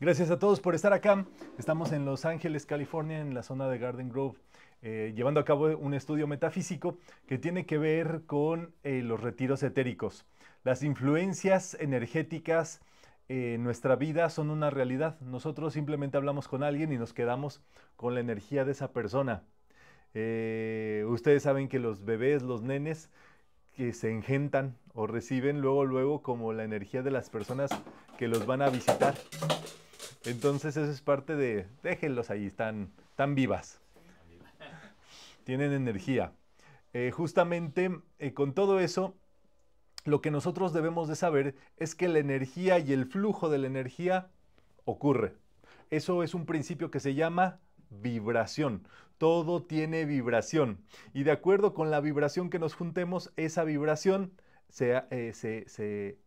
Gracias a todos por estar acá. Estamos en Los Ángeles, California, en la zona de Garden Grove, eh, llevando a cabo un estudio metafísico que tiene que ver con eh, los retiros etéricos. Las influencias energéticas en nuestra vida son una realidad. Nosotros simplemente hablamos con alguien y nos quedamos con la energía de esa persona. Eh, ustedes saben que los bebés, los nenes, que se engentan o reciben luego, luego como la energía de las personas que los van a visitar. Entonces eso es parte de, déjenlos ahí, están, tan vivas. Tienen energía. Eh, justamente eh, con todo eso, lo que nosotros debemos de saber es que la energía y el flujo de la energía ocurre. Eso es un principio que se llama vibración. Todo tiene vibración. Y de acuerdo con la vibración que nos juntemos, esa vibración eh, se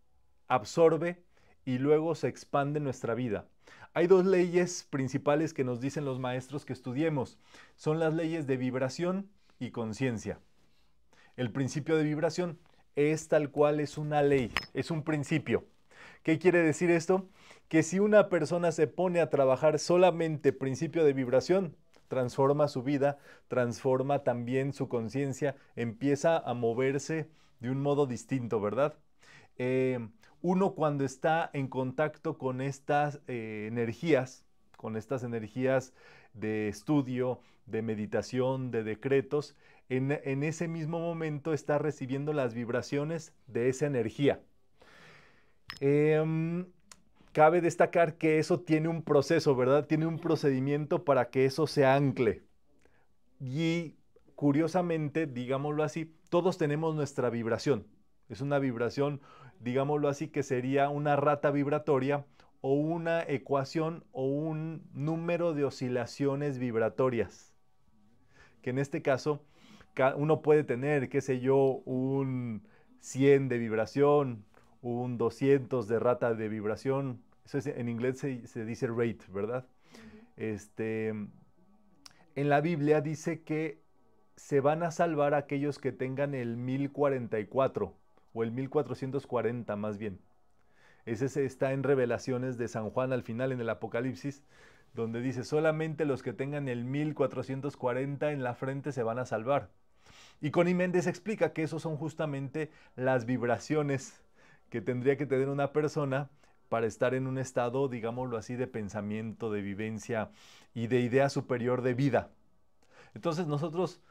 absorbe y luego se expande nuestra vida. Hay dos leyes principales que nos dicen los maestros que estudiemos. Son las leyes de vibración y conciencia. El principio de vibración es tal cual es una ley, es un principio. ¿Qué quiere decir esto? Que si una persona se pone a trabajar solamente principio de vibración, transforma su vida, transforma también su conciencia, empieza a moverse de un modo distinto, ¿verdad? Eh, uno cuando está en contacto con estas eh, energías, con estas energías de estudio, de meditación, de decretos, en, ese mismo momento está recibiendo las vibraciones de esa energía. Em, cabe destacar que eso tiene un proceso, ¿verdad? Tiene un procedimiento para que eso se ancle. Y curiosamente, digámoslo así, todos tenemos nuestra vibración. Es una vibración digámoslo así, que sería una rata vibratoria o una ecuación o un número de oscilaciones vibratorias. Que en este caso uno puede tener, qué sé yo, un 100 de vibración, un 200 de rata de vibración. Eso en inglés se, dice rate, ¿verdad? Este, en la Biblia dice que se van a salvar aquellos que tengan el 1044 o el 1440 más bien. Ese está en Revelaciones de San Juan al final en el Apocalipsis, donde dice, solamente los que tengan el 1440 en la frente se van a salvar. Y Connie Méndez explica que eso son justamente las vibraciones que tendría que tener una persona para estar en un estado, digámoslo así, de pensamiento, de vivencia y de idea superior de vida. Entonces nosotros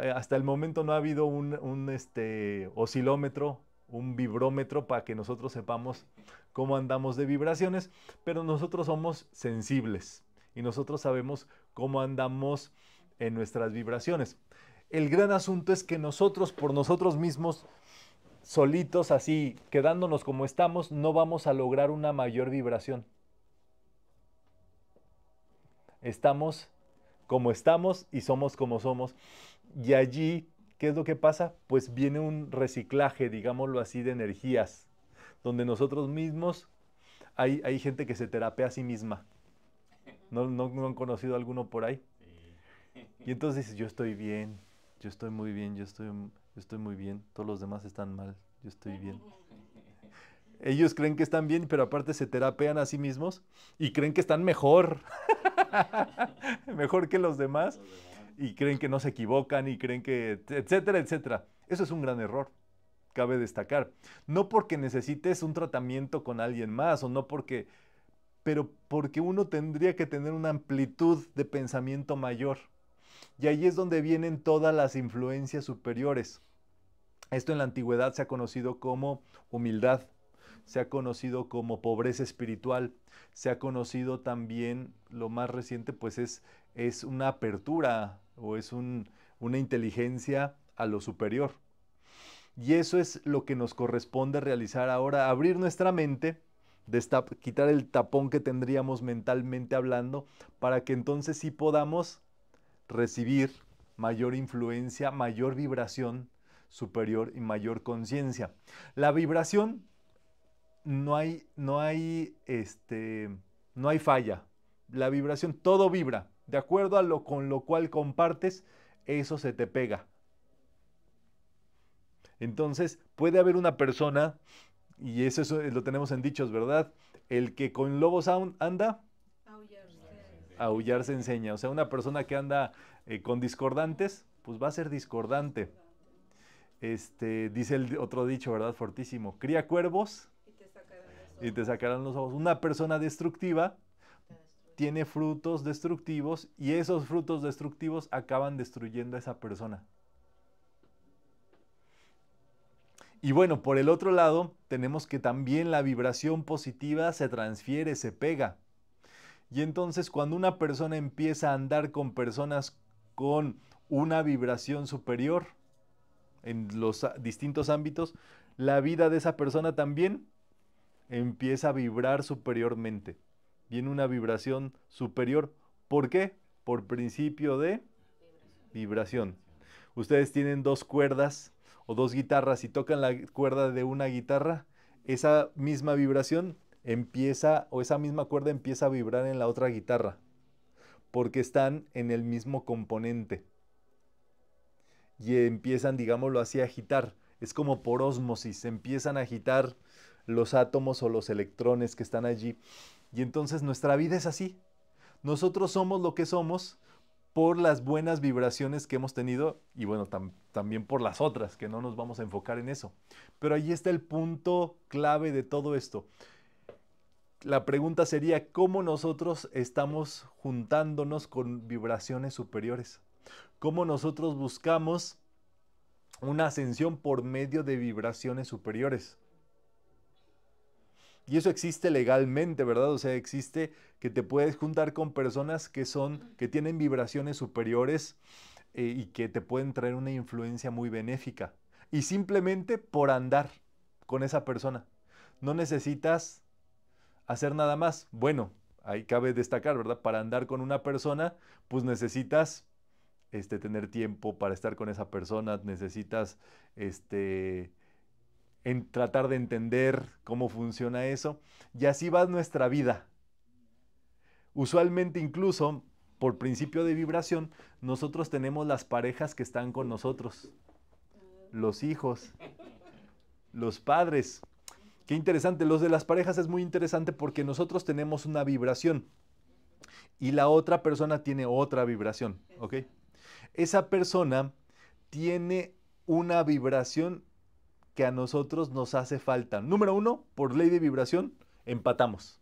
eh, hasta el momento no ha habido un, este, oscilómetro, un vibrómetro para que nosotros sepamos cómo andamos de vibraciones, pero nosotros somos sensibles y nosotros sabemos cómo andamos en nuestras vibraciones. El gran asunto es que nosotros por nosotros mismos, solitos así, quedándonos como estamos, no vamos a lograr una mayor vibración. Estamos como estamos y somos como somos. Y allí, ¿qué es lo que pasa? Pues viene un reciclaje, digámoslo así, de energías, donde nosotros mismos, hay, gente que se terapea a sí misma. ¿No, han conocido alguno por ahí? Y entonces dices, yo estoy bien, yo estoy muy bien, yo estoy, muy bien, todos los demás están mal, yo estoy bien. Ellos creen que están bien, pero aparte se terapean a sí mismos y creen que están mejor, mejor que Los demás y creen que no se equivocan y creen que, etcétera, etcétera. Eso es un gran error, cabe destacar. No porque necesites un tratamiento con alguien más o no porque, pero porque uno tendría que tener una amplitud de pensamiento mayor. Y ahí es donde vienen todas las influencias superiores. Esto en la antigüedad se ha conocido como humildad se ha conocido como pobreza espiritual, se ha conocido también, lo más reciente, pues es, es una apertura o es una inteligencia a lo superior. Y eso es lo que nos corresponde realizar ahora, abrir nuestra mente, quitar el tapón que tendríamos mentalmente hablando, para que entonces sí podamos recibir mayor influencia, mayor vibración superior y mayor conciencia. La vibración no hay, no hay, este, no hay falla. La vibración, todo vibra. De acuerdo a lo con lo cual compartes, eso se te pega. Entonces, puede haber una persona, y eso, lo tenemos en dichos, ¿verdad? El que con lobos anda, aullar se enseña. O sea, una persona que anda eh, con discordantes, pues va a ser discordante. Este, dice el otro dicho, ¿verdad? Fortísimo. Cría cuervos y te sacarán los ojos. Una persona destructiva tiene frutos destructivos y esos frutos destructivos acaban destruyendo a esa persona. Y bueno, por el otro lado, tenemos que también la vibración positiva se transfiere, se pega. Y entonces cuando una persona empieza a andar con personas con una vibración superior en los distintos ámbitos, la vida de esa persona también empieza a vibrar superiormente. Viene una vibración superior. ¿Por qué? Por principio de vibración. Ustedes tienen dos cuerdas o dos guitarras y tocan la cuerda de una guitarra, esa misma vibración empieza o esa misma cuerda empieza a vibrar en la otra guitarra porque están en el mismo componente y empiezan, digámoslo así, a agitar. Es como por osmosis, empiezan a agitar los átomos o los electrones que están allí. Y entonces nuestra vida es así. Nosotros somos lo que somos por las buenas vibraciones que hemos tenido y bueno, también por las otras, que no nos vamos a enfocar en eso. Pero ahí está el punto clave de todo esto. La pregunta sería, ¿cómo nosotros estamos juntándonos con vibraciones superiores? ¿Cómo nosotros buscamos una ascensión por medio de vibraciones superiores? Y eso existe legalmente, ¿verdad? O sea, existe que te puedes juntar con personas que son, que tienen vibraciones superiores eh, y que te pueden traer una influencia muy benéfica. Y simplemente por andar con esa persona. No necesitas hacer nada más. Bueno, ahí cabe destacar, ¿verdad? Para andar con una persona, pues necesitas este, tener tiempo para estar con esa persona, necesitas este, en tratar de entender cómo funciona eso. Y así va nuestra vida. Usualmente incluso, por principio de vibración, nosotros tenemos las parejas que están con nosotros, los hijos, los padres. Qué interesante, los de las parejas es muy interesante porque nosotros tenemos una vibración y la otra persona tiene otra vibración, Esa persona tiene una vibración que a nosotros nos hace falta. Número uno, por ley de vibración, empatamos.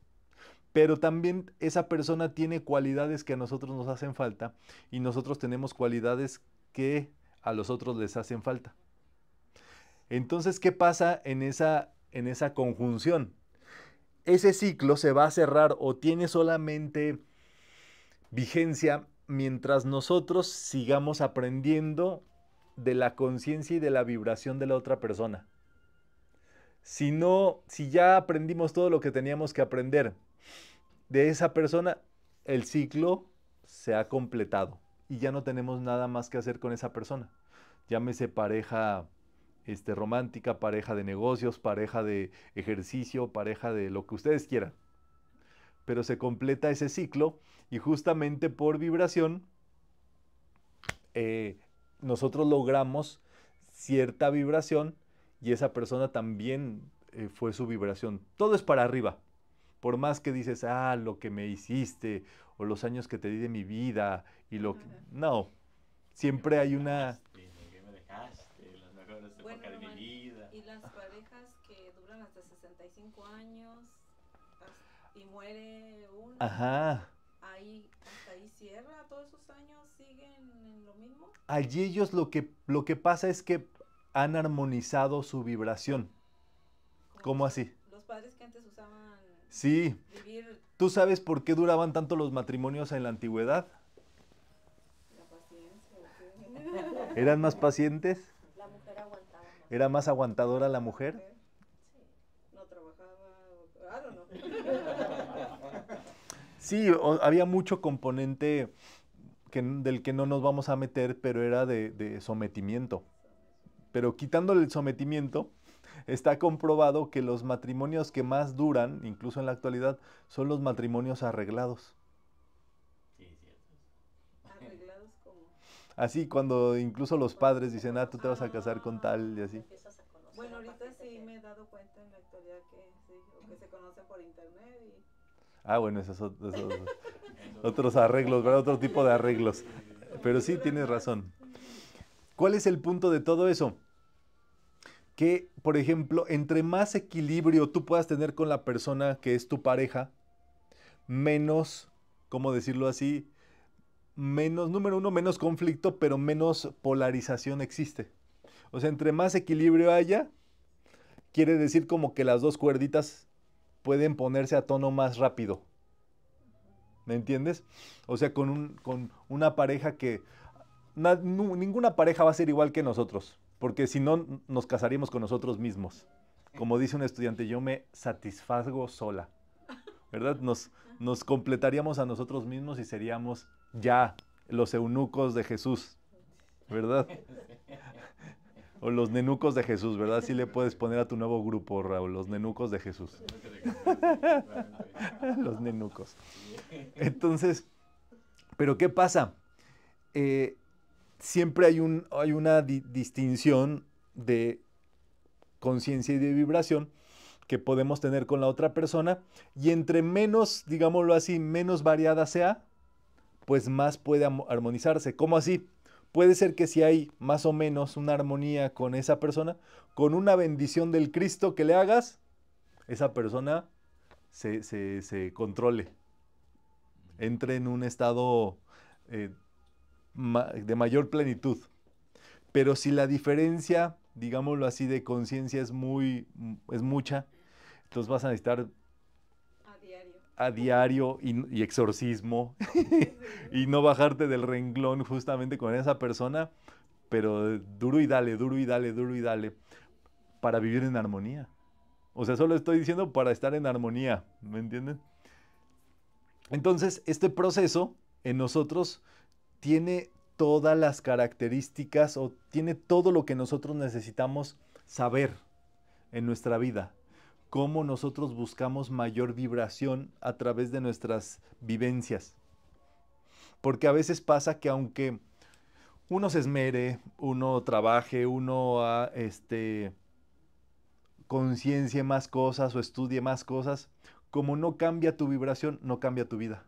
Pero también esa persona tiene cualidades que a nosotros nos hacen falta y nosotros tenemos cualidades que a los otros les hacen falta. Entonces, ¿qué pasa en esa, en esa conjunción? Ese ciclo se va a cerrar o tiene solamente vigencia mientras nosotros sigamos aprendiendo de la conciencia y de la vibración de la otra persona. Si no, si ya aprendimos todo lo que teníamos que aprender de esa persona, el ciclo se ha completado y ya no tenemos nada más que hacer con esa persona. Llámese pareja este, romántica, pareja de negocios, pareja de ejercicio, pareja de lo que ustedes quieran. Pero se completa ese ciclo y justamente por vibración eh, nosotros logramos cierta vibración y esa persona también eh, fue su vibración. Todo es para arriba. Por más que dices, ah, lo que me hiciste o los años que te di de mi vida y lo que... No, siempre hay una... y las parejas que duran hasta 65 años y muere uno. Ajá ahí, hasta ahí cierra, todos esos años siguen en lo mismo. Allí ellos lo que, lo que pasa es que han armonizado su vibración. ¿Cómo, así? Los padres que antes usaban... Sí. ¿Tú sabes por qué duraban tanto los matrimonios en la antigüedad? La paciencia. ¿Eran más pacientes? La mujer aguantaba ¿Era más aguantadora la mujer? Sí. No trabajaba... Claro, no. Sí, había mucho componente que, del que no nos vamos a meter, pero era de, sometimiento. Pero quitándole el sometimiento, está comprobado que los matrimonios que más duran, incluso en la actualidad, son los matrimonios arreglados. ¿Arreglados como Así, cuando incluso los padres dicen, ah, tú te vas a casar con ah, tal y así. Bueno, ahorita sí me he dado cuenta en la actualidad que, que se conoce por internet y Ah, bueno, esos, otros arreglos, ¿verdad? Otro tipo de arreglos. Pero sí, tienes razón. ¿Cuál es el punto de todo eso? Que, por ejemplo, entre más equilibrio tú puedas tener con la persona que es tu pareja, menos, ¿cómo decirlo así? Menos, número uno, menos conflicto, pero menos polarización existe. O sea, entre más equilibrio haya, quiere decir como que las dos cuerditas pueden ponerse a tono más rápido. ¿Me entiendes? O sea, con, una pareja que... ninguna pareja va a ser igual que nosotros, porque si no nos casaríamos con nosotros mismos. Como dice un estudiante, yo me satisfazgo sola. ¿Verdad? Nos, nos completaríamos a nosotros mismos y seríamos ya los eunucos de Jesús. ¿Verdad? O los nenucos de Jesús, ¿verdad? Sí le puedes poner a tu nuevo grupo, Raúl, los nenucos de Jesús. los nenucos. Entonces, ¿pero qué pasa? Eh, siempre hay, un, hay una distinción de conciencia y de vibración que podemos tener con la otra persona y entre menos, digámoslo así, menos variada sea, pues más puede armonizarse. ¿Cómo así? puede ser que si hay más o menos una armonía con esa persona, con una bendición del Cristo que le hagas, esa persona se, controle, entre en un estado eh, de mayor plenitud. Pero si la diferencia, digámoslo así, de conciencia es, muy, es mucha, entonces vas a necesitar a diario y, exorcismo y no bajarte del renglón justamente con esa persona, pero duro y dale, duro y dale, duro y dale, para vivir en armonía. O sea, solo estoy diciendo para estar en armonía, ¿me entienden? Entonces, este proceso en nosotros tiene todas las características o tiene todo lo que nosotros necesitamos saber en nuestra vida cómo nosotros buscamos mayor vibración a través de nuestras vivencias. Porque a veces pasa que aunque uno se esmere, uno trabaje, uno ah, este, conciencie más cosas o estudie más cosas, como no cambia tu vibración, no cambia tu vida.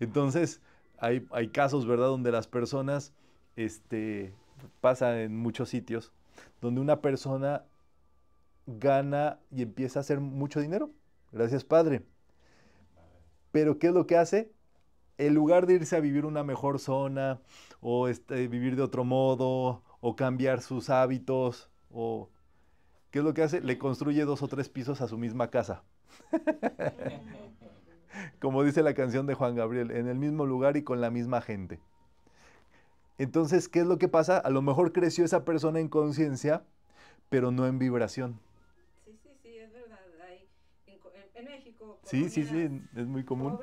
Entonces, hay, hay casos, ¿verdad?, donde las personas, este, pasa en muchos sitios, donde una persona gana y empieza a hacer mucho dinero. Gracias, padre. Pero ¿qué es lo que hace? En lugar de irse a vivir una mejor zona, o este, vivir de otro modo, o cambiar sus hábitos, o ¿qué es lo que hace? Le construye dos o tres pisos a su misma casa. Como dice la canción de Juan Gabriel, en el mismo lugar y con la misma gente. Entonces, ¿qué es lo que pasa? A lo mejor creció esa persona en conciencia, pero no en vibración. Sí, sí, sí, es muy común.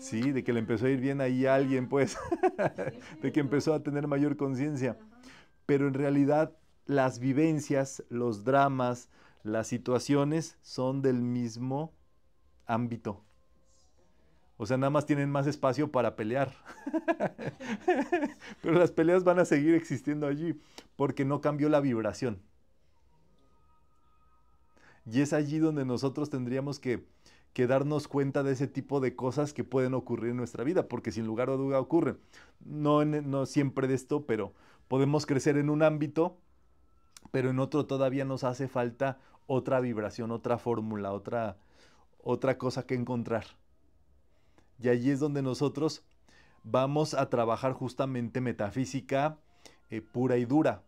Sí, de que le empezó a ir bien ahí a alguien, pues, de que empezó a tener mayor conciencia. Pero en realidad las vivencias, los dramas, las situaciones son del mismo ámbito. O sea, nada más tienen más espacio para pelear. Pero las peleas van a seguir existiendo allí porque no cambió la vibración. Y es allí donde nosotros tendríamos que, que darnos cuenta de ese tipo de cosas que pueden ocurrir en nuestra vida, porque sin lugar a duda ocurren. No, no siempre de esto, pero podemos crecer en un ámbito, pero en otro todavía nos hace falta otra vibración, otra fórmula, otra, otra cosa que encontrar. Y allí es donde nosotros vamos a trabajar justamente metafísica eh, pura y dura.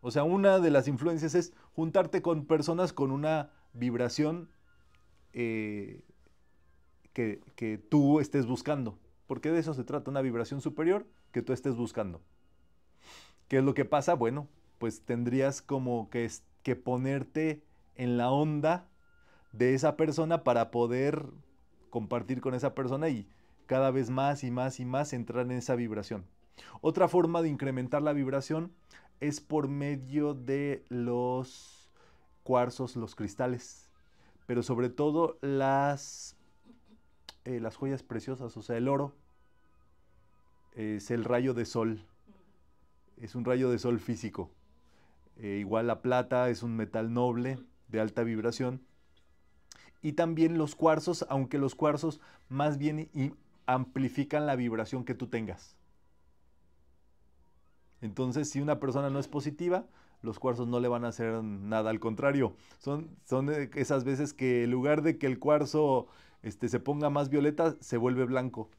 O sea, una de las influencias es juntarte con personas con una vibración eh, que, tú estés buscando. Porque de eso se trata, una vibración superior que tú estés buscando. ¿Qué es lo que pasa? Bueno, pues tendrías como que, que ponerte en la onda de esa persona para poder compartir con esa persona y cada vez más y más y más entrar en esa vibración. Otra forma de incrementar la vibración es por medio de los cuarzos, los cristales, pero sobre todo las, eh, las joyas preciosas, o sea, el oro es el rayo de sol, es un rayo de sol físico. Eh, igual la plata es un metal noble de alta vibración. Y también los cuarzos, aunque los cuarzos más bien amplifican la vibración que tú tengas. Entonces, si una persona no es positiva, los cuarzos no le van a hacer nada, al contrario, son, son eh, esas veces que en lugar de que el cuarzo este, se ponga más violeta, se vuelve blanco.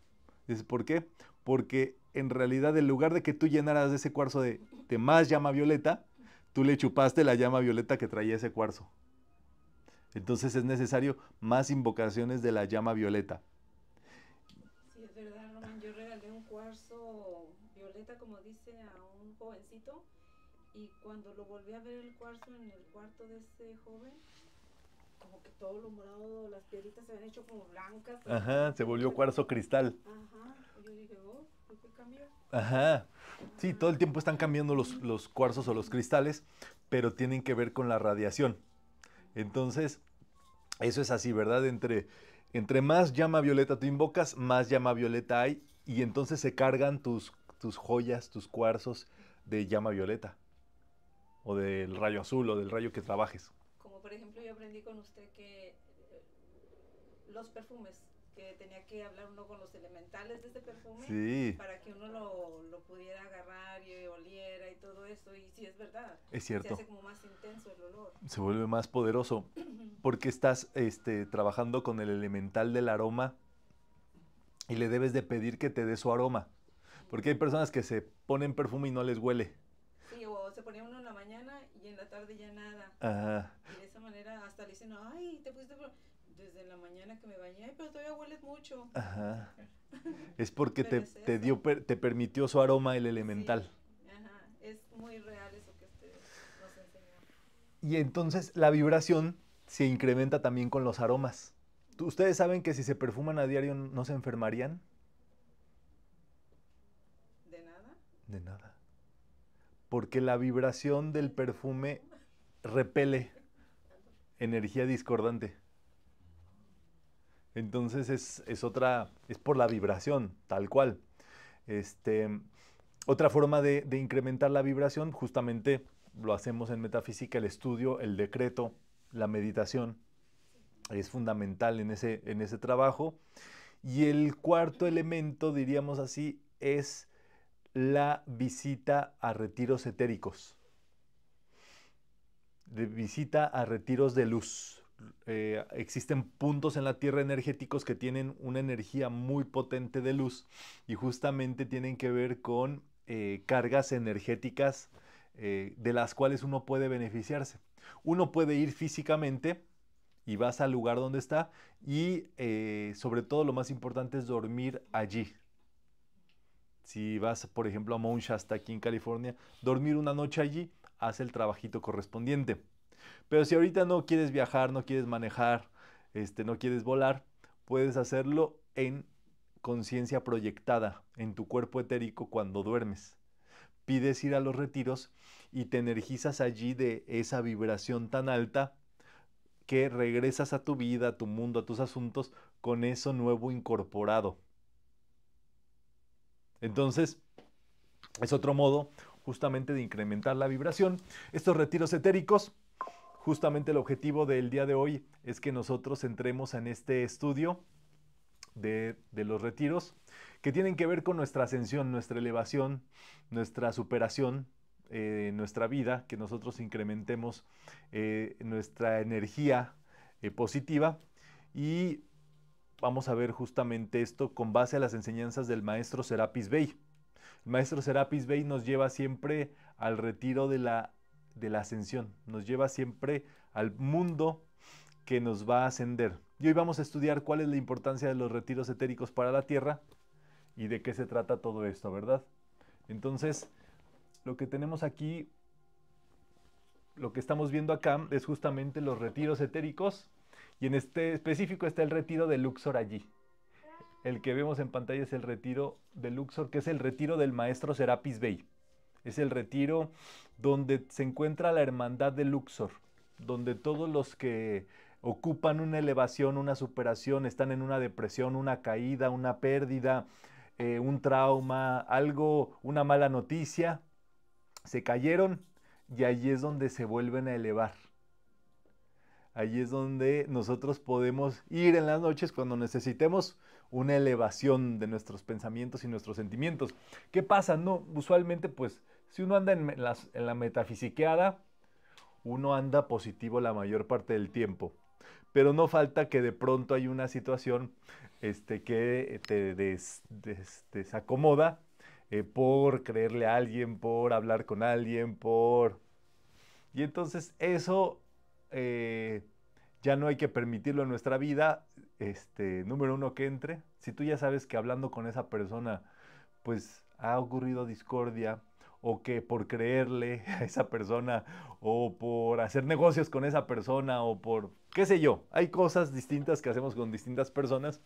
por qué? Porque en realidad en lugar de que tú llenaras ese cuarzo de, de más llama violeta, tú le chupaste la llama violeta que traía ese cuarzo. Entonces es necesario más invocaciones de la llama violeta. Y cuando lo volví a ver el cuarzo en el cuarto de ese joven, como que todo lo morado, las piedritas se habían hecho como blancas. Ajá, se volvió cuarzo cristal. Ajá, yo dije, oh, ¿qué cambió? Ajá. Sí, todo el tiempo están cambiando los, los cuarzos o los cristales, pero tienen que ver con la radiación. Entonces, eso es así, ¿verdad? Entre, entre más llama violeta tú invocas, más llama violeta hay, y entonces se cargan tus, tus joyas, tus cuarzos de llama violeta o del rayo azul o del rayo que trabajes. Como por ejemplo yo aprendí con usted que eh, los perfumes, que tenía que hablar uno con los elementales de este perfume para que uno lo, lo, pudiera agarrar y oliera y todo eso. Y sí, es verdad. Es cierto. Se hace como más intenso el olor. Se vuelve más poderoso porque estás este, trabajando con el elemental del aroma y le debes de pedir que te dé su aroma. Porque hay personas que se ponen perfume y no les huele. Sí, o se ponía uno de ya nada. Ajá. Y de esa manera hasta le dicen, ay, te pusiste desde la mañana que me bañé, pero todavía hueles mucho. Ajá. es porque te, te, dio, te permitió su aroma el elemental. Es muy real eso que usted nos enseñó. Y entonces la vibración se incrementa también con los aromas. ¿Ustedes saben que si se perfuman a diario no se enfermarían? De nada. De nada. Porque la vibración del perfume repele energía discordante. Entonces es, otra, es por la vibración, tal cual. Este, otra forma de, incrementar la vibración, justamente lo hacemos en metafísica, el estudio, el decreto, la meditación. Es fundamental en ese, en ese trabajo. Y el cuarto elemento, diríamos así, es la visita a retiros etéricos de visita a retiros de luz. Eh, existen puntos en la Tierra energéticos que tienen una energía muy potente de luz y justamente tienen que ver con eh, cargas energéticas eh, de las cuales uno puede beneficiarse. Uno puede ir físicamente y vas al lugar donde está y sobre todo lo más importante es dormir allí. Si vas, por ejemplo, a Mount hasta aquí en California, dormir una noche allí haz el trabajito correspondiente. Pero si ahorita no quieres viajar, no quieres manejar, este, no quieres volar, puedes hacerlo en conciencia proyectada, en tu cuerpo etérico cuando duermes. Pides ir a los retiros y te energizas allí de esa vibración tan alta que regresas a tu vida, a tu mundo, a tus asuntos con eso nuevo incorporado. Entonces, es otro modo, justamente de incrementar la vibración. Estos retiros etéricos, justamente el objetivo del día de hoy es que nosotros entremos en este estudio de, los retiros que tienen que ver con nuestra ascensión, nuestra elevación, nuestra superación, eh, nuestra vida, que nosotros incrementemos eh, nuestra energía eh, positiva y vamos a ver justamente esto con base a las enseñanzas del maestro Serapis Bey. El maestro Serapis Bey nos lleva siempre al retiro de la, de la ascensión, nos lleva siempre al mundo que nos va a ascender. Y hoy vamos a estudiar cuál es la importancia de los retiros etéricos para la Tierra y de qué se trata todo esto, ¿verdad? Entonces, lo que tenemos aquí, lo que estamos viendo acá es justamente los retiros etéricos y en este específico está el retiro de Luxor allí. El que vemos en pantalla es el retiro de Luxor, que es el retiro del maestro Serapis Bey. Es el retiro donde se encuentra la hermandad de Luxor, donde todos los que ocupan una elevación, una superación, están en una depresión, una caída, una pérdida, eh, un trauma, algo, una mala noticia, se cayeron y allí es donde se vuelven a elevar. Allí es donde nosotros podemos ir en las noches cuando necesitemos una elevación de nuestros pensamientos y nuestros sentimientos. ¿Qué pasa? No, usualmente pues si uno anda en, la metafisiqueada, uno anda positivo la mayor parte del tiempo. Pero no falta que de pronto hay una situación este, que te desacomoda eh, por creerle a alguien, por hablar con alguien, por... Y entonces eso eh, ya no hay que permitirlo en nuestra vida este, número uno, que entre. Si tú ya sabes que hablando con esa persona, pues ha ocurrido discordia, o que por creerle a esa persona, o por hacer negocios con esa persona, o por, qué sé yo, hay cosas distintas que hacemos con distintas personas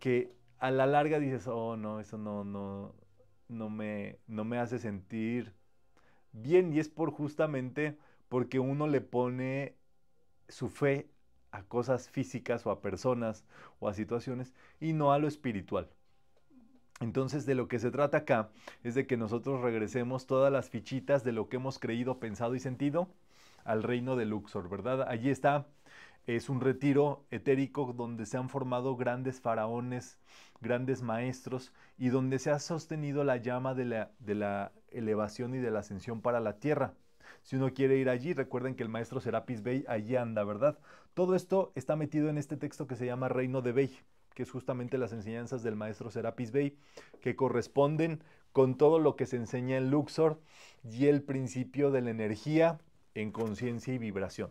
que a la larga dices, oh no, eso no, no, no me, no me hace sentir bien. Y es por justamente porque uno le pone su fe a cosas físicas o a personas o a situaciones y no a lo espiritual. Entonces de lo que se trata acá es de que nosotros regresemos todas las fichitas de lo que hemos creído, pensado y sentido al reino de Luxor, ¿verdad? Allí está, es un retiro etérico donde se han formado grandes faraones, grandes maestros y donde se ha sostenido la llama de la, elevación y de la ascensión para la tierra. Si uno quiere ir allí, recuerden que el maestro Serapis Bey allí anda, ¿verdad? Todo esto está metido en este texto que se llama Reino de Bey, que es justamente las enseñanzas del maestro Serapis Bey, que corresponden con todo lo que se enseña en Luxor y el principio de la energía en conciencia y vibración.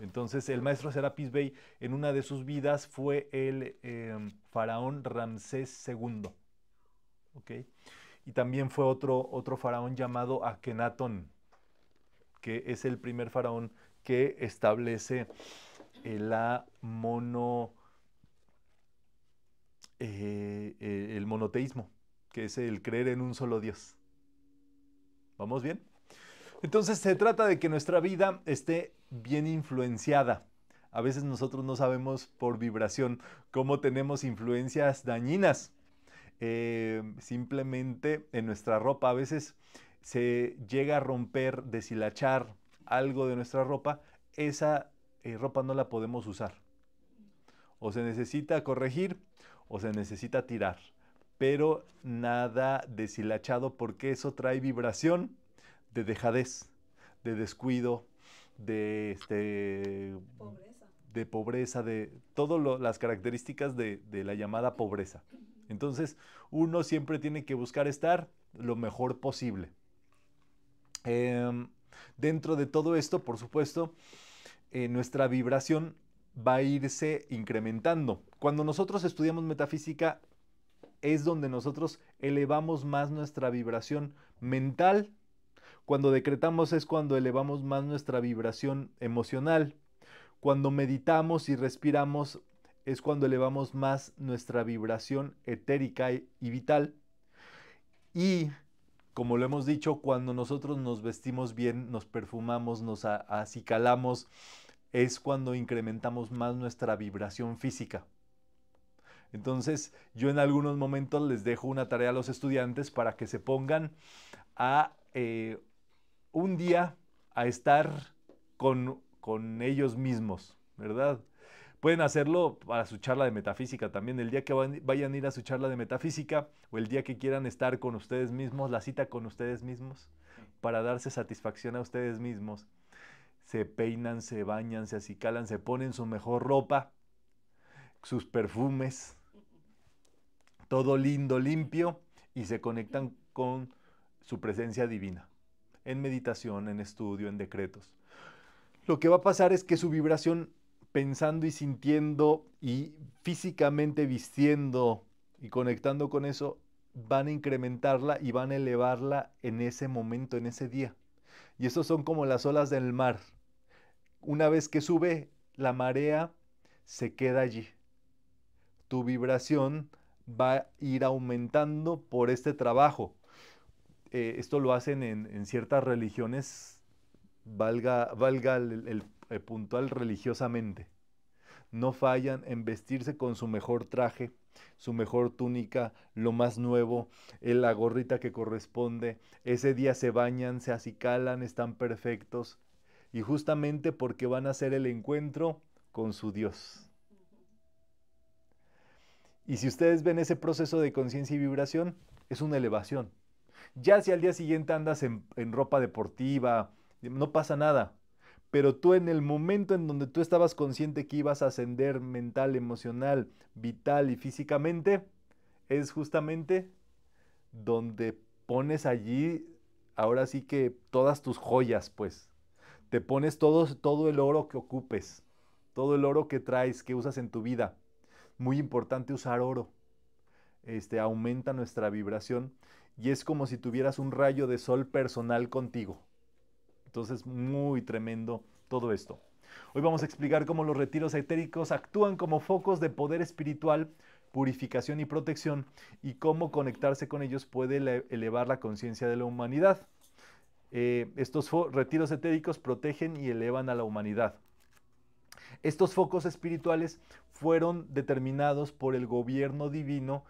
Entonces el maestro Serapis Bey en una de sus vidas fue el eh, faraón Ramsés II. Y también fue otro, otro faraón llamado Akenatón que es el primer faraón que establece eh, la mono, eh, eh, el monoteísmo, que es el creer en un solo Dios. ¿Vamos bien? Entonces se trata de que nuestra vida esté bien influenciada. A veces nosotros no sabemos por vibración cómo tenemos influencias dañinas. simplemente en nuestra ropa a veces se llega a romper, deshilachar algo de nuestra ropa, esa eh, ropa no la podemos usar. O se necesita corregir o se necesita tirar, pero nada deshilachado porque eso trae vibración de dejadez, de descuido, de este, pobreza, de, todas las características de la llamada pobreza. Entonces, uno siempre tiene que buscar estar lo mejor posible. Em, dentro de todo esto, por supuesto, eh, nuestra vibración va a irse incrementando. Cuando nosotros estudiamos metafísica, es donde nosotros elevamos más nuestra vibración mental. Cuando decretamos es cuando elevamos más nuestra vibración emocional. Cuando meditamos y respiramos es cuando elevamos más nuestra vibración etérica y vital. Y como lo hemos dicho, cuando nosotros nos vestimos bien, nos perfumamos, nos acicalamos, es cuando incrementamos más nuestra vibración física. Entonces, yo en algunos momentos les dejo una tarea a los estudiantes para que se pongan a eh, un día a estar con, con ellos mismos, ¿verdad? Pueden hacerlo para su charla de metafísica también. El día que vayan a ir a su charla de metafísica o el día que quieran estar con ustedes mismos, la cita con ustedes mismos, para darse satisfacción a ustedes mismos. Se peinan, se bañan, se acicalan, se ponen su mejor ropa, sus perfumes, todo lindo, limpio, y se conectan con su presencia divina, en meditación, en estudio, en decretos. Lo que va a pasar es que su vibración pensando y sintiendo y físicamente vistiendo y conectando con eso, van a incrementarla y van a elevarla en ese momento, en ese día. Y eso son como las olas del mar. Una vez que sube, la marea se queda allí. Tu vibración va a ir aumentando por este trabajo. Eh, esto lo hacen en, ciertas religiones, valga, valga el, el, eh, puntual religiosamente. No fallan en vestirse con su mejor traje, su mejor túnica, lo más nuevo, eh, la gorrita que corresponde. Ese día se bañan, se acicalan, están perfectos. Y justamente porque van a hacer el encuentro con su Dios. Y si ustedes ven ese proceso de conciencia y vibración, es una elevación. Ya si al día siguiente andas en, en ropa deportiva, no pasa nada pero tú en el momento en donde tú estabas consciente que ibas a ascender mental, emocional, vital y físicamente, es justamente donde pones allí, ahora sí que todas tus joyas, pues. Te pones todo, todo el oro que ocupes, todo el oro que traes, que usas en tu vida. Muy importante usar oro. Este, aumenta nuestra vibración y es como si tuvieras un rayo de sol personal contigo. Entonces, muy tremendo todo esto. Hoy vamos a explicar cómo los retiros etéricos actúan como focos de poder espiritual, purificación y protección, y cómo conectarse con ellos puede elevar la conciencia de la humanidad. Eh, estos retiros etéricos protegen y elevan a la humanidad. Estos focos espirituales fueron determinados por el gobierno divino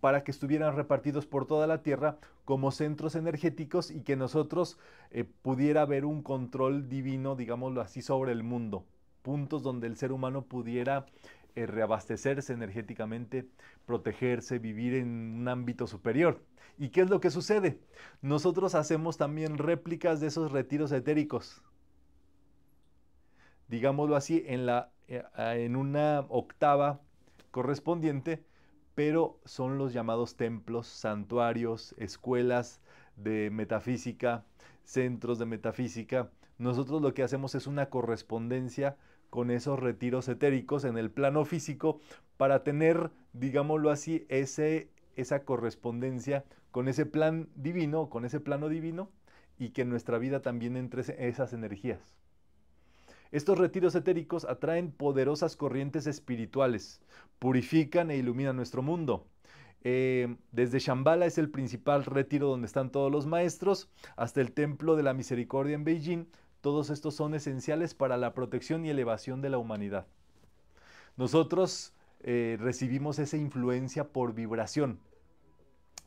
para que estuvieran repartidos por toda la Tierra como centros energéticos y que nosotros eh, pudiera haber un control divino, digámoslo así, sobre el mundo. Puntos donde el ser humano pudiera eh, reabastecerse energéticamente, protegerse, vivir en un ámbito superior. ¿Y qué es lo que sucede? Nosotros hacemos también réplicas de esos retiros etéricos. Digámoslo así, en, la, eh, en una octava correspondiente pero son los llamados templos, santuarios, escuelas de metafísica, centros de metafísica. Nosotros lo que hacemos es una correspondencia con esos retiros etéricos en el plano físico para tener, digámoslo así, ese, esa correspondencia con ese plan divino, con ese plano divino y que nuestra vida también entre esas energías. Estos retiros etéricos atraen poderosas corrientes espirituales, purifican e iluminan nuestro mundo. Eh, desde Shambhala es el principal retiro donde están todos los maestros, hasta el Templo de la Misericordia en Beijing. Todos estos son esenciales para la protección y elevación de la humanidad. Nosotros eh, recibimos esa influencia por vibración.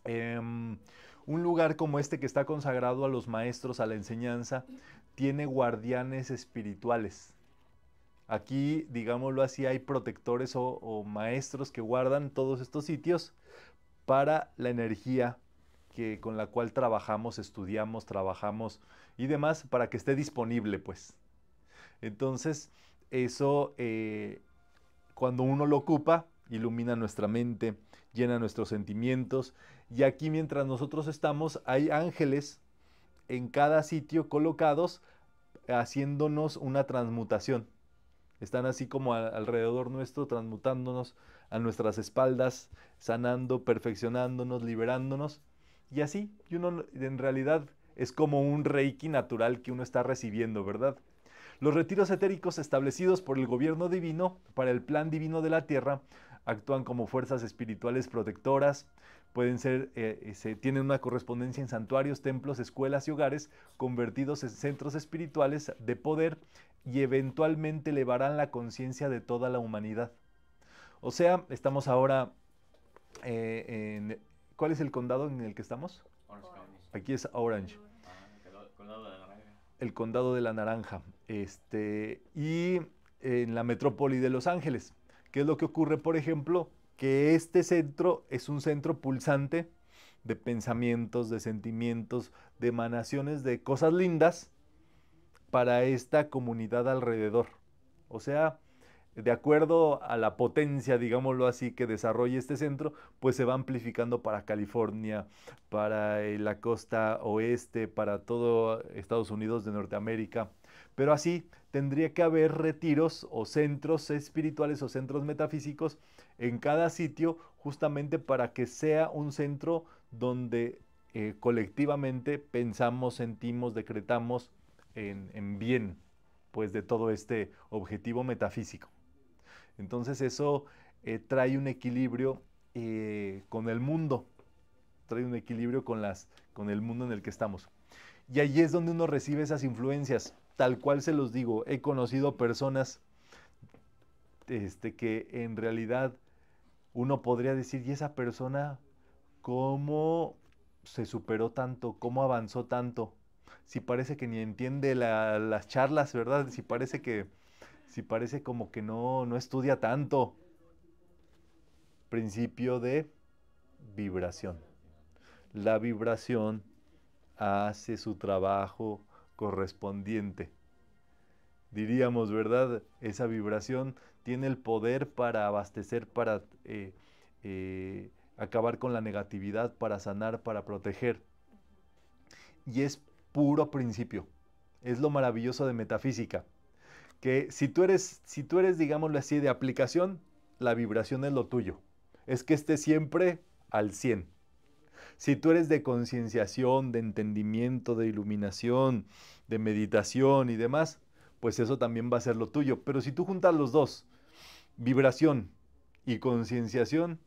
Em, un lugar como este que está consagrado a los maestros, a la enseñanza, tiene guardianes espirituales. Aquí, digámoslo así, hay protectores o, maestros que guardan todos estos sitios para la energía que, con la cual trabajamos, estudiamos, trabajamos y demás, para que esté disponible, pues. Entonces, eso, eh, cuando uno lo ocupa, ilumina nuestra mente, llena nuestros sentimientos. Y aquí mientras nosotros estamos, hay ángeles en cada sitio colocados haciéndonos una transmutación. Están así como alrededor nuestro, transmutándonos a nuestras espaldas, sanando, perfeccionándonos, liberándonos. Y así, uno en realidad es como un reiki natural que uno está recibiendo, ¿verdad? Los retiros etéricos establecidos por el gobierno divino para el plan divino de la tierra actúan como fuerzas espirituales protectoras, pueden ser, eh, eh, se, tienen una correspondencia en santuarios, templos, escuelas y hogares, convertidos en centros espirituales de poder y eventualmente elevarán la conciencia de toda la humanidad. O sea, estamos ahora eh, en... ¿Cuál es el condado en el que estamos? Orange. Aquí es Orange. Condado de El condado de la naranja. Este, y en la metrópoli de Los Ángeles. ¿Qué es lo que ocurre, por ejemplo, que este centro es un centro pulsante de pensamientos, de sentimientos, de emanaciones de cosas lindas para esta comunidad alrededor. O sea, de acuerdo a la potencia, digámoslo así, que desarrolla este centro, pues se va amplificando para California, para eh, la costa oeste, para todo Estados Unidos de Norteamérica. Pero así tendría que haber retiros o centros espirituales o centros metafísicos en cada sitio justamente para que sea un centro donde eh, colectivamente pensamos, sentimos, decretamos en, bien pues de todo este objetivo metafísico. Entonces eso eh, trae un equilibrio eh, con el mundo, trae un equilibrio con, las, con el mundo en el que estamos. Y ahí es donde uno recibe esas influencias, tal cual se los digo, he conocido personas este, que en realidad uno podría decir, ¿y esa persona cómo se superó tanto? ¿Cómo avanzó tanto? Si parece que ni entiende las charlas, ¿verdad? Si parece que, si parece como que no, no estudia tanto. Principio de vibración. La vibración hace su trabajo correspondiente. Diríamos, ¿verdad? Esa vibración tiene el poder para abastecer, para eh, eh, acabar con la negatividad, para sanar, para proteger. Y es puro principio. Es lo maravilloso de metafísica. Que si tú eres, si tú eres, digámoslo así, de aplicación, la vibración es lo tuyo. Es que esté siempre al 100. Si tú eres de concienciación, de entendimiento, de iluminación, de meditación y demás, pues eso también va a ser lo tuyo. Pero si tú juntas los dos vibración y concienciación,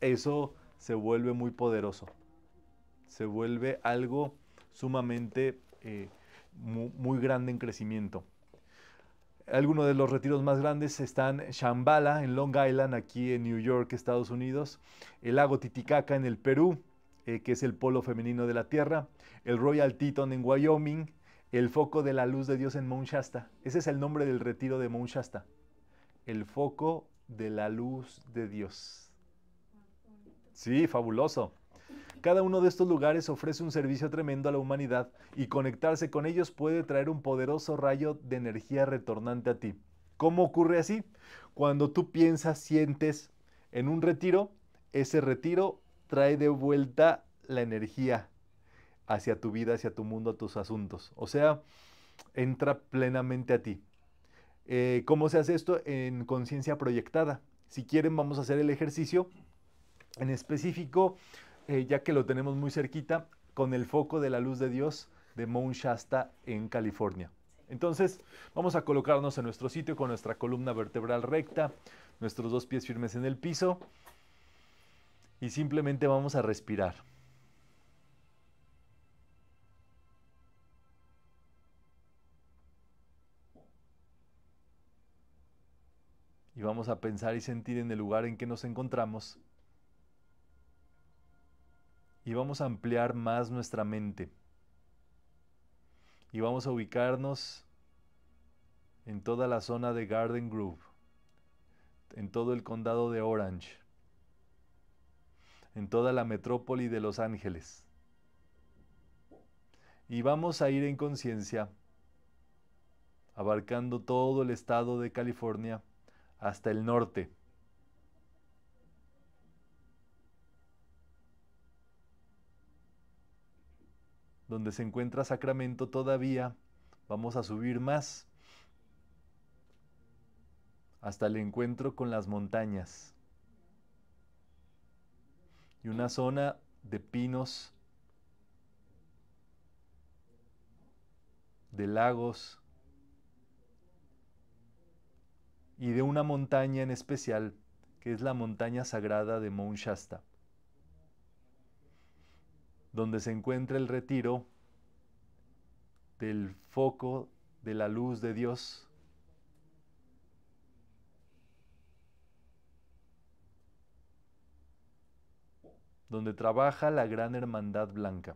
eso se vuelve muy poderoso. Se vuelve algo sumamente eh, muy, grande en crecimiento. Algunos de los retiros más grandes están Shambhala en Long Island, aquí en New York, Estados Unidos, el lago Titicaca en el Perú, eh, que es el polo femenino de la Tierra, el Royal Teton en Wyoming, el foco de la luz de Dios en Mount Shasta. Ese es el nombre del retiro de Mount Shasta el foco de la luz de Dios. Sí, fabuloso. Cada uno de estos lugares ofrece un servicio tremendo a la humanidad y conectarse con ellos puede traer un poderoso rayo de energía retornante a ti. ¿Cómo ocurre así? Cuando tú piensas, sientes en un retiro, ese retiro trae de vuelta la energía hacia tu vida, hacia tu mundo, a tus asuntos. O sea, entra plenamente a ti. Eh, cómo se hace esto en conciencia proyectada. Si quieren, vamos a hacer el ejercicio en específico, eh, ya que lo tenemos muy cerquita, con el foco de la luz de Dios de Mount Shasta en California. Entonces, vamos a colocarnos en nuestro sitio con nuestra columna vertebral recta, nuestros dos pies firmes en el piso y simplemente vamos a respirar. y vamos a pensar y sentir en el lugar en que nos encontramos y vamos a ampliar más nuestra mente y vamos a ubicarnos en toda la zona de Garden Grove, en todo el condado de Orange, en toda la metrópoli de Los Ángeles. Y vamos a ir en conciencia, abarcando todo el estado de California, hasta el norte. Donde se encuentra Sacramento todavía vamos a subir más hasta el encuentro con las montañas y una zona de pinos, de lagos, y de una montaña en especial, que es la montaña sagrada de Mount Shasta, donde se encuentra el retiro del foco de la luz de Dios. donde trabaja la gran hermandad blanca.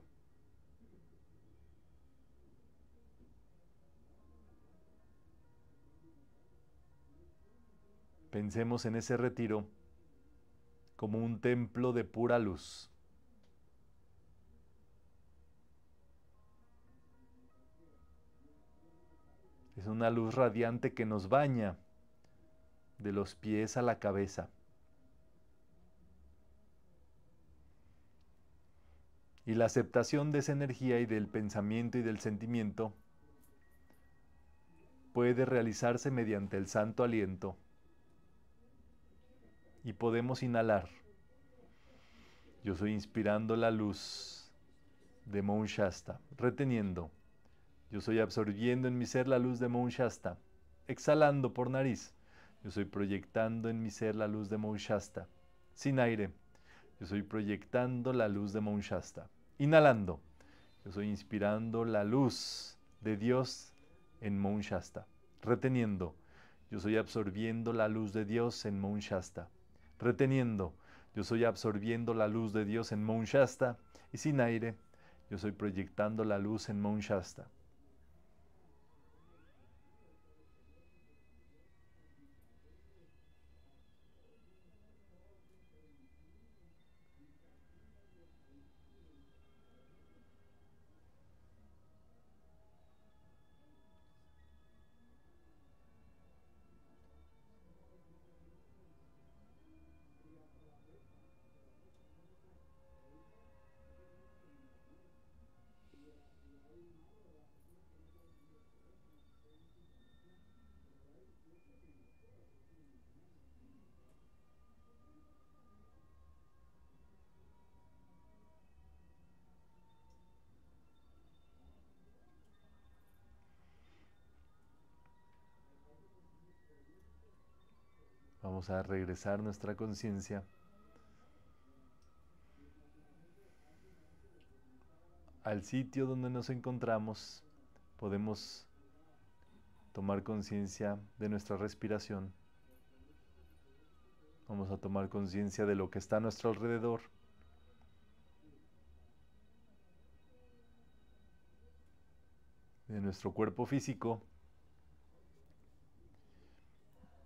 Pensemos en ese retiro como un templo de pura luz. Es una luz radiante que nos baña de los pies a la cabeza. Y la aceptación de esa energía y del pensamiento y del sentimiento puede realizarse mediante el santo aliento y podemos inhalar. Yo estoy inspirando la luz de Mount Shasta, reteniendo. Yo estoy absorbiendo en mi ser la luz de Mount Shasta, exhalando por nariz. Yo estoy proyectando en mi ser la luz de Mount Shasta, sin aire. Yo estoy proyectando la luz de Mount Shasta, inhalando. Yo estoy inspirando la luz de Dios en Mount Shasta, reteniendo. Yo estoy absorbiendo la luz de Dios en Mount reteniendo. Yo soy absorbiendo la luz de Dios en Mount Shasta y sin aire. Yo soy proyectando la luz en Mount Shasta. Vamos a regresar nuestra conciencia al sitio donde nos encontramos. Podemos tomar conciencia de nuestra respiración. Vamos a tomar conciencia de lo que está a nuestro alrededor. De nuestro cuerpo físico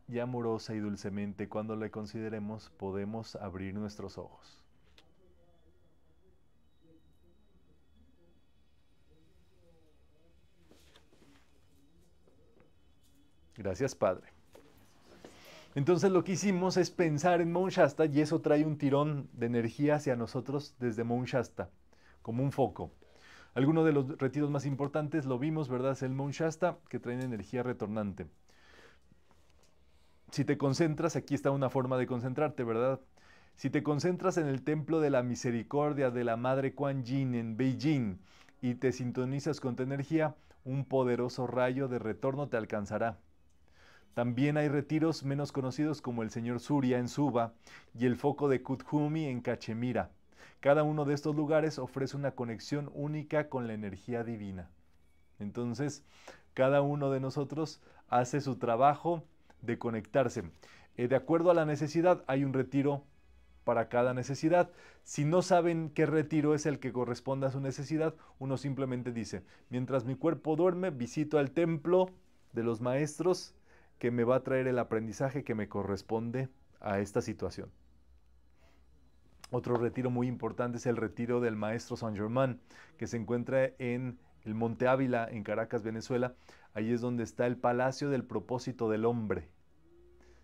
y amorosa y dulcemente cuando le consideremos podemos abrir nuestros ojos. Gracias Padre. Entonces lo que hicimos es pensar en Mount Shasta y eso trae un tirón de energía hacia nosotros desde Mount Shasta, como un foco. Algunos de los retiros más importantes lo vimos, ¿verdad? Es el Mount Shasta que trae energía retornante si te concentras, aquí está una forma de concentrarte, ¿verdad? Si te concentras en el Templo de la Misericordia de la Madre Kuan Yin en Beijing y te sintonizas con tu energía, un poderoso rayo de retorno te alcanzará. También hay retiros menos conocidos como el Señor Surya en Suba y el Foco de Kuthumi en Cachemira. Cada uno de estos lugares ofrece una conexión única con la energía divina. Entonces, cada uno de nosotros hace su trabajo de conectarse. Eh, de acuerdo a la necesidad, hay un retiro para cada necesidad. Si no saben qué retiro es el que corresponde a su necesidad, uno simplemente dice, mientras mi cuerpo duerme, visito al templo de los maestros que me va a traer el aprendizaje que me corresponde a esta situación. Otro retiro muy importante es el retiro del maestro Saint Germain, que se encuentra en el Monte Ávila en Caracas, Venezuela. Ahí es donde está el Palacio del Propósito del Hombre.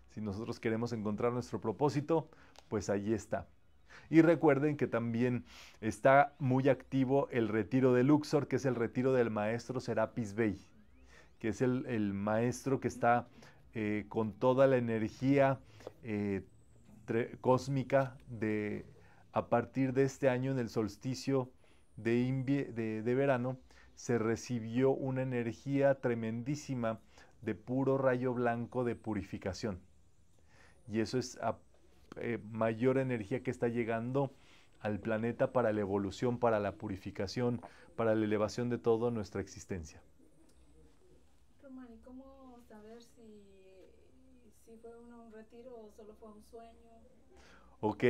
Si nosotros queremos encontrar nuestro propósito, pues allí está. Y recuerden que también está muy activo el retiro de Luxor, que es el retiro del maestro Serapis Bey, que es el, maestro que está eh, con toda la energía eh, cósmica de a partir de este año en el solsticio de verano se recibió una energía tremendísima de puro rayo blanco de purificación. Y eso es eh, mayor energía que está llegando al planeta para la evolución, para la purificación, para la elevación de toda nuestra existencia. Román, ¿y cómo saber si, fue un, un, retiro o solo fue un sueño? Ok.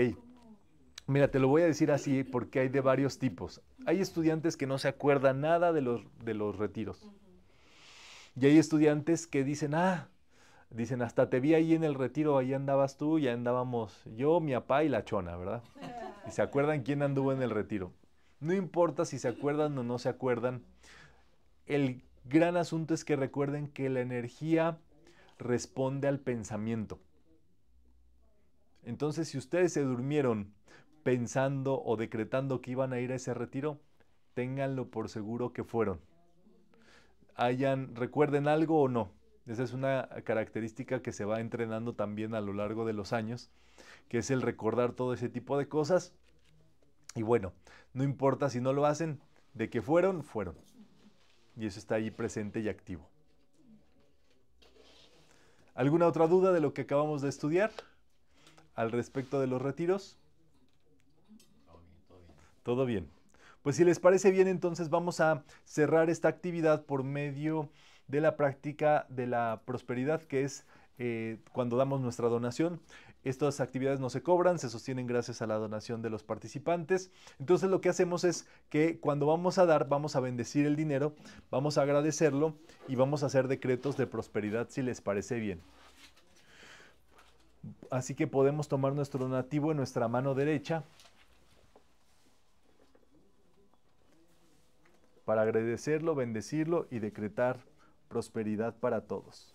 Mira, te lo voy a decir así porque hay de varios tipos. Hay estudiantes que no se acuerdan nada de los, de los retiros. Y hay estudiantes que dicen, ah, dicen, hasta te vi ahí en el retiro, ahí andabas tú, ya andábamos yo, mi papá y la chona, ¿verdad? Y se acuerdan quién anduvo en el retiro. No importa si se acuerdan o no se acuerdan. El gran asunto es que recuerden que la energía responde al pensamiento. Entonces, si ustedes se durmieron pensando o decretando que iban a ir a ese retiro, ténganlo por seguro que fueron. recuerden algo o no. Esa es una característica que se va entrenando también a lo largo de los años, que es el recordar todo ese tipo de cosas. Y bueno, no importa si no lo hacen, de que fueron, fueron. Y eso está ahí presente y activo. ¿Alguna otra duda de lo que acabamos de estudiar al respecto de los retiros? Todo bien. Pues si les parece bien, entonces vamos a cerrar esta actividad por medio de la práctica de la prosperidad, que es eh, cuando damos nuestra donación. Estas actividades no se cobran, se sostienen gracias a la donación de los participantes. Entonces lo que hacemos es que cuando vamos a dar, vamos a bendecir el dinero, vamos a agradecerlo y vamos a hacer decretos de prosperidad si les parece bien. Así que podemos tomar nuestro donativo en nuestra mano derecha para agradecerlo, bendecirlo y decretar prosperidad para todos.